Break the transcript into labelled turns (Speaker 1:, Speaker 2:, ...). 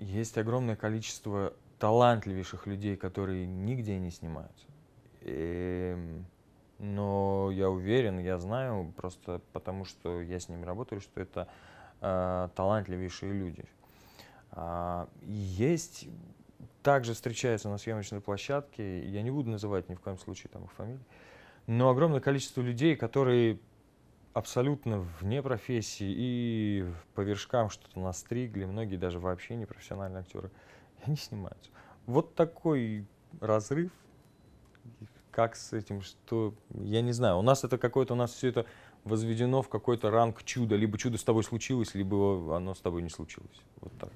Speaker 1: есть огромное количество талантливейших людей, которые нигде не снимаются. И, эм, но я уверен, я знаю, просто потому что я с ними работаю, что это э, талантливейшие люди. А, есть, также встречаются на съемочной площадке, я не буду называть ни в коем случае там их фамилии, но огромное количество людей, которые абсолютно вне профессии и по вершкам что-то настригли, многие даже вообще не профессиональные актеры, и они снимаются. Вот такой разрыв, как с этим, что, я не знаю, у нас это какое-то, у нас все это возведено в какой-то ранг чуда, либо чудо с тобой случилось, либо оно с тобой не случилось, вот так.